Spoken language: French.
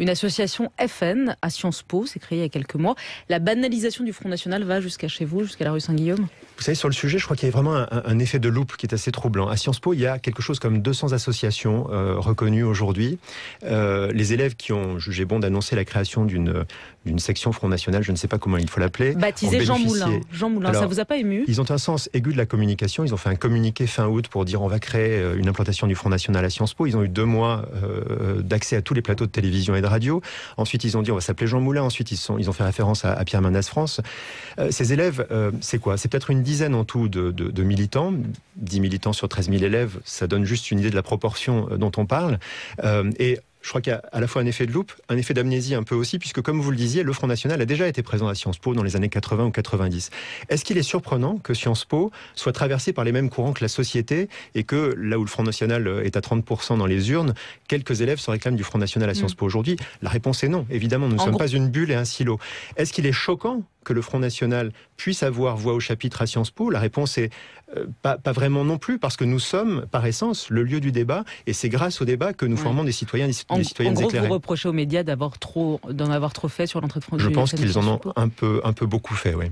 Une association FN à Sciences Po s'est créée il y a quelques mois. La banalisation du Front National va jusqu'à chez vous, jusqu'à la rue Saint-Guillaume Vous savez, sur le sujet, je crois qu'il y a vraiment un, effet de loupe qui est assez troublant. À Sciences Po, il y a quelque chose comme 200 associations euh, reconnues aujourd'hui. Euh, les élèves qui ont jugé bon d'annoncer la création euh, d'une section Front National, je ne sais pas comment il faut l'appeler. Baptisée Jean Moulin. Jean Moulin, ça vous a pas ému Ils ont un sens aigu de la communication. Ils ont fait un communiqué fin août pour dire on va créer une implantation du Front National à Sciences Po. Ils ont eu deux mois d'accès à tous les plateaux de télévision et radio. Ensuite, ils ont dit on va s'appeler Jean Moulin. Ensuite, ils, sont, ils ont fait référence à, Pierre Mendès France. Euh, ces élèves, euh, c'est quoi C'est peut-être une dizaine en tout de, militants. 10 militants sur 13 000 élèves, ça donne juste une idée de la proportion euh, dont on parle. et je crois qu'il y a à la fois un effet de loupe, un effet d'amnésie un peu aussi, puisque comme vous le disiez, le Front National a déjà été présent à Sciences Po dans les années 80 ou 90. Est-ce qu'il est surprenant que Sciences Po soit traversé par les mêmes courants que la société et que là où le Front National est à 30% dans les urnes, quelques élèves se réclament du Front National à Sciences mm. Po aujourd'hui La réponse est non. Évidemment, nous ne sommes pas une bulle et un silo. Est-ce qu'il est choquant que le Front National puisse avoir voix au chapitre à Sciences Po La réponse est euh, pas, pas, vraiment non plus, parce que nous sommes, par essence, le lieu du débat, et c'est grâce au débat que nous formons des citoyens, des, des citoyennes en gros, Vous reprochez aux médias d'avoir trop, d'en avoir trop fait sur l'entrée de France. Je pense qu'ils en ont un peu, un peu beaucoup fait, oui.